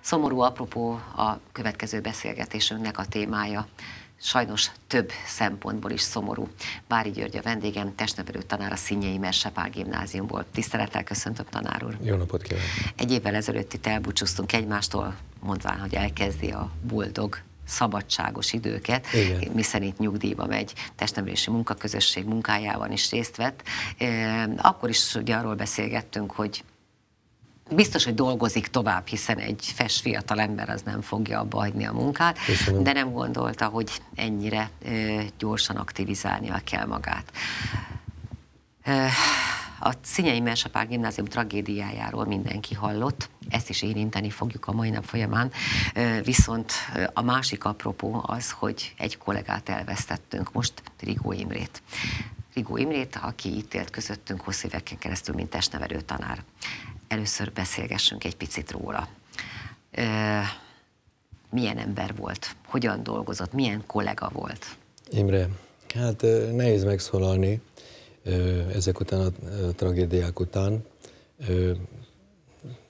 Szomorú apropó a következő beszélgetésünknek a témája. Sajnos több szempontból is szomorú. Bári György a vendégem, testnevelő tanár a Színjei Mersepál gimnáziumból. Tisztelettel köszöntöm, tanár úr. Jó napot kívánok. Egy évvel ezelőtt itt elbúcsúztunk egymástól, mondván, hogy elkezdi a boldog szabadságos időket, Igen. miszerint nyugdíjba megy, testnevelési munkaközösség munkájában is részt vett. Ehm, akkor is ugye arról beszélgettünk, hogy Biztos, hogy dolgozik tovább, hiszen egy fes fiatal ember az nem fogja abba hagyni a munkát, Köszönöm. de nem gondolta, hogy ennyire ö, gyorsan aktivizálnia kell magát. Ö, a Szinyei Mersapár gimnázium tragédiájáról mindenki hallott, ezt is érinteni fogjuk a mai nap folyamán, viszont a másik apropó az, hogy egy kollégát elvesztettünk, most Rigó Imrét. Rigó Imrét, aki itt élt közöttünk hosszú éveken keresztül, mint testnevelő tanár először beszélgessünk egy picit róla. Ö, milyen ember volt, hogyan dolgozott, milyen kollega volt? Imre, hát nehéz megszólalni ezek után a tragédiák után,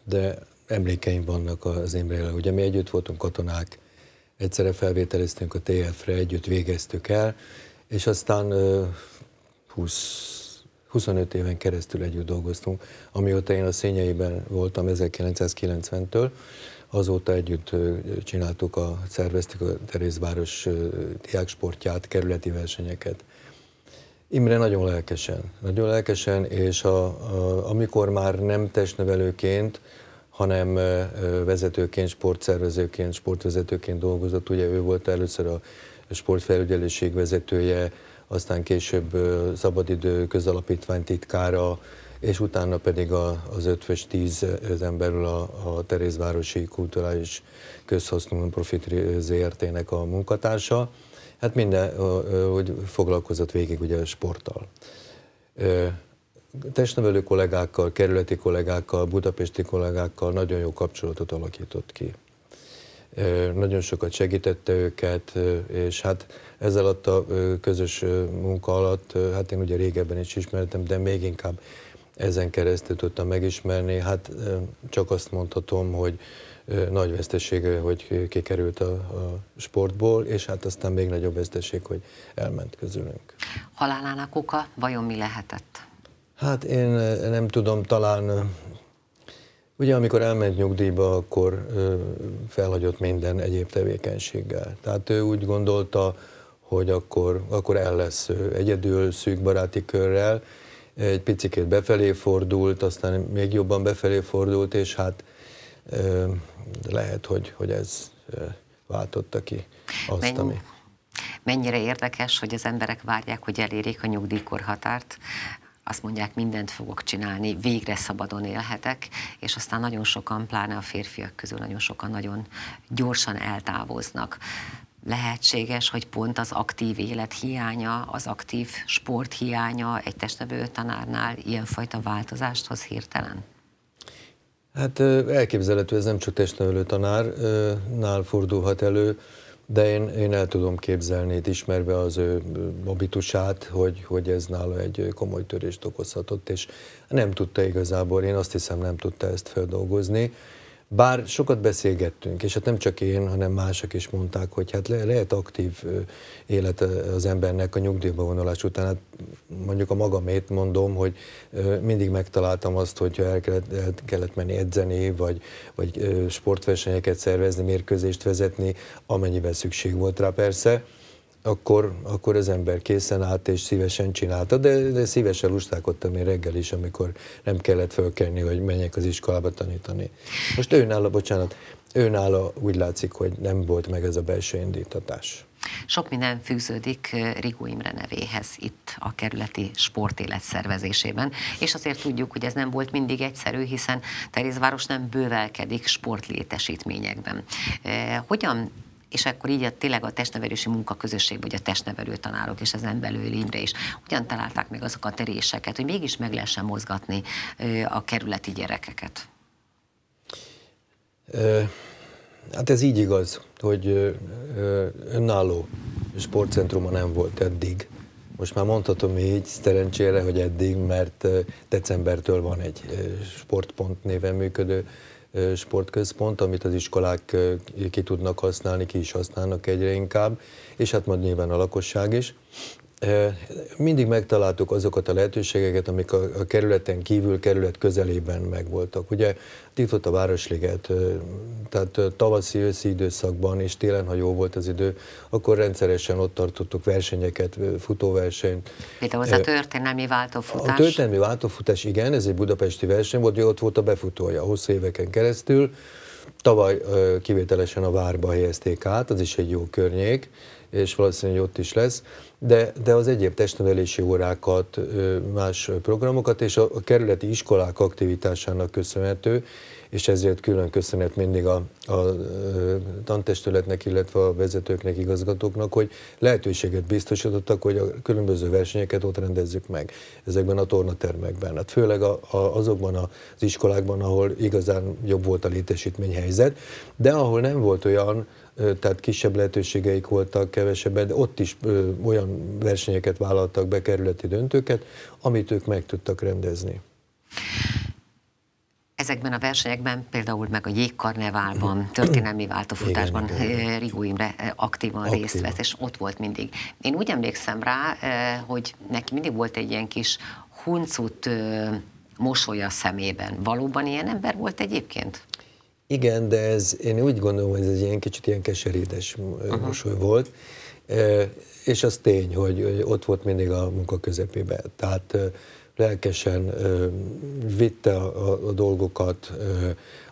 de emlékeim vannak az Imrével. Ugye mi együtt voltunk katonák, egyszerre felvételeztünk a TF-re, együtt végeztük el, és aztán 20 25 éven keresztül együtt dolgoztunk, amióta én a szényeiben voltam 1990-től, azóta együtt csináltuk, a, szerveztük a Terézváros diáksportját, kerületi versenyeket. Imre nagyon lelkesen, nagyon lelkesen, és a, a, amikor már nem testnevelőként, hanem vezetőként, sportszervezőként, sportvezetőként dolgozott, ugye ő volt először a sportfelügyelőség vezetője, aztán később szabadidő közalapítvány titkára, és utána pedig a, az ötfös tízen belül a, a Terézvárosi Kulturális Közhasznú Profit ZRT-nek a munkatársa. Hát minden, hogy foglalkozott végig ugye a sporttal. Testnevelő kollégákkal, kerületi kollégákkal, budapesti kollégákkal nagyon jó kapcsolatot alakított ki nagyon sokat segítette őket, és hát ezzel alatt a közös munka alatt, hát én ugye régebben is ismertem, de még inkább ezen keresztül tudtam megismerni. Hát csak azt mondhatom, hogy nagy vesztesége, hogy kikerült a, a sportból, és hát aztán még nagyobb veszteség, hogy elment közülünk. Halálának oka vajon mi lehetett? Hát én nem tudom, talán Ugye amikor elment nyugdíjba, akkor ö, felhagyott minden egyéb tevékenységgel. Tehát ő úgy gondolta, hogy akkor, akkor el lesz ő egyedül, szűk baráti körrel, egy picikét befelé fordult, aztán még jobban befelé fordult, és hát ö, lehet, hogy, hogy ez ö, váltotta ki azt, Menj. ami... Mennyire érdekes, hogy az emberek várják, hogy elérik a nyugdíjkorhatárt, azt mondják, mindent fogok csinálni, végre szabadon élhetek, és aztán nagyon sokan, pláne a férfiak közül nagyon sokan nagyon gyorsan eltávoznak lehetséges, hogy pont az aktív élet hiánya, az aktív sport hiánya egy testnevelő tanárnál ilyenfajta változást hoz hirtelen? Hát elképzelhető, ez nem csak testnevelő tanárnál fordulhat elő, de én, én el tudom képzelni, ismerve az ő habitusát, hogy, hogy ez nála egy komoly törést okozhatott, és nem tudta igazából, én azt hiszem nem tudta ezt feldolgozni. Bár sokat beszélgettünk, és hát nem csak én, hanem mások is mondták, hogy hát le- lehet aktív élet az embernek a nyugdíjba vonulás után. Hát mondjuk a magamét mondom, hogy mindig megtaláltam azt, hogy el kellett, el kellett menni edzeni, vagy, vagy sportversenyeket szervezni, mérkőzést vezetni, amennyiben szükség volt rá persze akkor, akkor az ember készen állt és szívesen csinálta, de, de szívesen lustálkodtam én reggel is, amikor nem kellett fölkelni, hogy menjek az iskolába tanítani. Most őnála, bocsánat, őnála úgy látszik, hogy nem volt meg ez a belső indítatás. Sok minden fűződik eh, Rigó Imre nevéhez itt a kerületi sportélet szervezésében, és azért tudjuk, hogy ez nem volt mindig egyszerű, hiszen Terézváros nem bővelkedik sportlétesítményekben. Eh, hogyan és akkor így a, tényleg a testnevelési munkaközösség, vagy a testnevelő tanárok, és az belül Imre is ugyan találták meg azokat a teréseket, hogy mégis meg lehessen mozgatni a kerületi gyerekeket. Hát ez így igaz, hogy önálló sportcentruma nem volt eddig. Most már mondhatom így, szerencsére, hogy eddig, mert decembertől van egy sportpont néven működő sportközpont, amit az iskolák ki tudnak használni, ki is használnak egyre inkább, és hát majd nyilván a lakosság is. Mindig megtaláltuk azokat a lehetőségeket, amik a, a kerületen kívül, kerület közelében megvoltak. Ugye itt volt a Városliget, tehát tavaszi, őszi időszakban és télen, ha jó volt az idő, akkor rendszeresen ott tartottuk versenyeket, futóversenyt. Például az a történelmi váltófutás. A történelmi váltófutás, igen, ez egy budapesti verseny volt, hogy ott volt a befutója hosszú éveken keresztül, Tavaly kivételesen a várba helyezték át, az is egy jó környék, és valószínűleg ott is lesz, de, de az egyéb testnevelési órákat, más programokat, és a, a kerületi iskolák aktivitásának köszönhető, és ezért külön köszönet mindig a, a, a tantestületnek, illetve a vezetőknek, igazgatóknak, hogy lehetőséget biztosítottak, hogy a különböző versenyeket ott rendezzük meg ezekben a tornatermekben. Hát főleg a, a, azokban az iskolákban, ahol igazán jobb volt a létesítmény helyzet, helyzet, de ahol nem volt olyan, tehát kisebb lehetőségeik voltak, kevesebb, de ott is ö, olyan versenyeket vállaltak be, kerületi döntőket, amit ők meg tudtak rendezni. Ezekben a versenyekben, például meg a jégkarneválban, történelmi váltófutásban eh, Rigó Imre eh, aktívan Aktív. részt vett, és ott volt mindig. Én úgy emlékszem rá, eh, hogy neki mindig volt egy ilyen kis huncut mosoly a szemében. Valóban ilyen ember volt egyébként? Igen, de ez, én úgy gondolom, hogy ez egy ilyen kicsit ilyen keserédes uh-huh. mosoly volt, e, és az tény, hogy, hogy ott volt mindig a munka közepében, Tehát lelkesen e, vitte a, a, a dolgokat,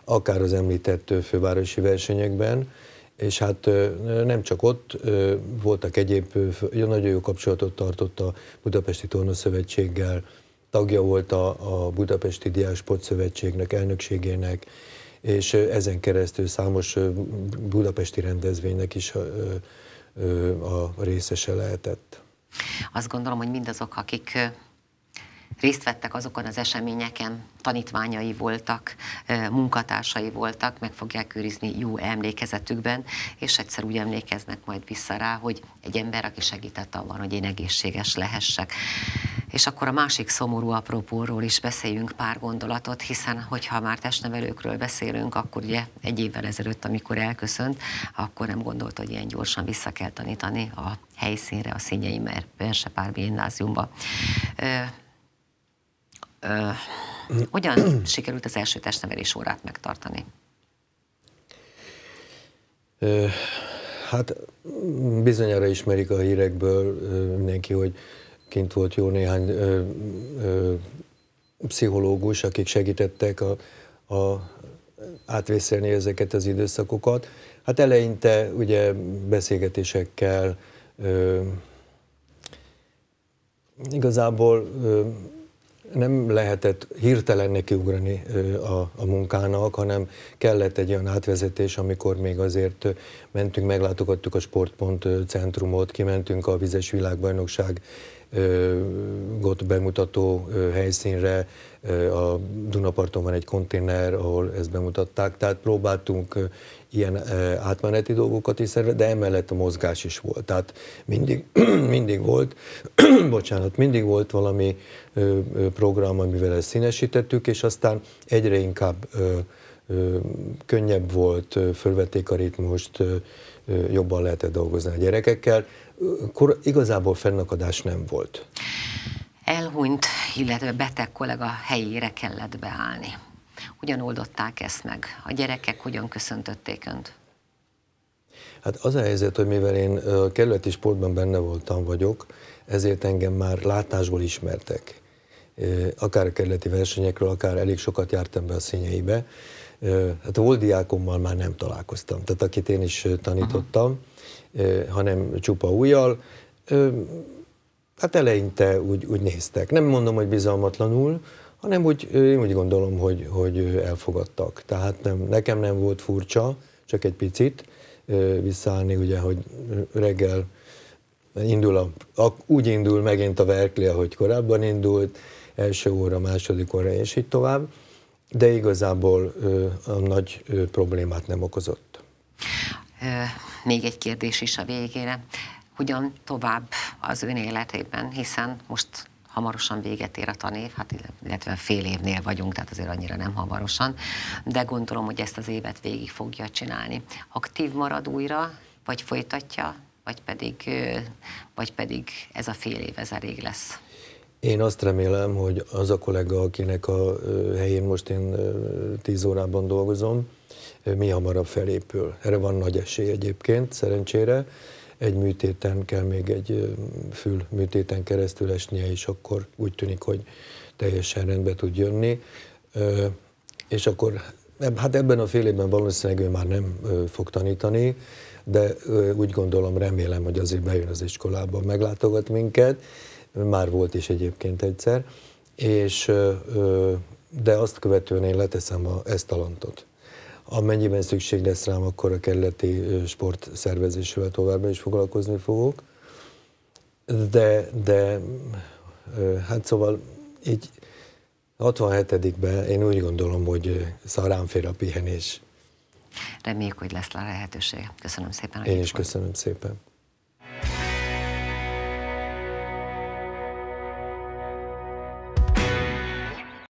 akár az említett fővárosi versenyekben, és hát nem csak ott, voltak egyéb, nagyon jó kapcsolatot tartott a Budapesti Tornaszövetséggel, tagja volt a, a Budapesti Diásport Szövetségnek, elnökségének, és ezen keresztül számos budapesti rendezvénynek is a részese lehetett. Azt gondolom, hogy mindazok, akik részt vettek azokon az eseményeken, tanítványai voltak, munkatársai voltak, meg fogják őrizni jó emlékezetükben, és egyszer úgy emlékeznek majd vissza rá, hogy egy ember, aki segített abban, hogy én egészséges lehessek. És akkor a másik szomorú apropóról is beszéljünk pár gondolatot, hiszen hogyha már testnevelőkről beszélünk, akkor ugye egy évvel ezelőtt, amikor elköszönt, akkor nem gondolt, hogy ilyen gyorsan vissza kell tanítani a helyszínre, a Szényei Merse Pár Gimnáziumba. Ö, hogyan sikerült az első testnevelés órát megtartani? Ö, hát bizonyára ismerik a hírekből mindenki, hogy kint volt jó néhány ö, ö, pszichológus, akik segítettek a, a átvészelni ezeket az időszakokat. Hát eleinte ugye beszélgetésekkel ö, igazából ö, nem lehetett hirtelen nekiugrani a, a munkának, hanem kellett egy olyan átvezetés, amikor még azért mentünk, meglátogattuk a Sportpont centrumot, kimentünk a Vizes Világbajnokság got bemutató helyszínre, a Dunaparton van egy konténer, ahol ezt bemutatták, tehát próbáltunk ilyen átmeneti dolgokat is szervezni, de emellett a mozgás is volt. Tehát mindig, mindig volt, bocsánat, mindig volt valami program, amivel ezt színesítettük, és aztán egyre inkább könnyebb volt, fölvették a ritmust, jobban lehetett dolgozni a gyerekekkel akkor igazából fennakadás nem volt. Elhunyt, illetve beteg kollega helyére kellett beállni. Hogyan oldották ezt meg? A gyerekek hogyan köszöntötték önt? Hát az a helyzet, hogy mivel én kerületi sportban benne voltam vagyok, ezért engem már látásból ismertek. Akár a kerületi versenyekről, akár elég sokat jártam be a színeibe, hát oldiákommal már nem találkoztam, tehát akit én is tanítottam, Aha. hanem csupa újjal. Hát eleinte úgy, úgy néztek. Nem mondom, hogy bizalmatlanul, hanem úgy, én úgy gondolom, hogy, hogy elfogadtak. Tehát nem, nekem nem volt furcsa, csak egy picit visszaállni, ugye, hogy reggel indul a, úgy indul megint a verkli, ahogy korábban indult, első óra, második óra, és így tovább de igazából a nagy problémát nem okozott. Még egy kérdés is a végére. Hogyan tovább az ön életében, hiszen most hamarosan véget ér a tanév, hát illetve fél évnél vagyunk, tehát azért annyira nem hamarosan, de gondolom, hogy ezt az évet végig fogja csinálni. Aktív marad újra, vagy folytatja, vagy pedig, vagy pedig ez a fél év, ez elég lesz? Én azt remélem, hogy az a kollega, akinek a helyén most én 10 órában dolgozom, mi hamarabb felépül. Erre van nagy esély egyébként, szerencsére. Egy műtéten kell még egy fül műtéten keresztül esnie, és akkor úgy tűnik, hogy teljesen rendbe tud jönni. És akkor hát ebben a fél évben valószínűleg ő már nem fog tanítani, de úgy gondolom, remélem, hogy azért bejön az iskolába, meglátogat minket, már volt is egyébként egyszer, és de azt követően én leteszem a, ezt a lantot. Amennyiben szükség lesz rám, akkor a kerületi sportszervezésével továbbra is foglalkozni fogok. De, de hát szóval így 67-ben én úgy gondolom, hogy szarán szóval fér a pihenés. Reméljük, hogy lesz a lehetőség. Köszönöm szépen. Én is köszönöm szépen.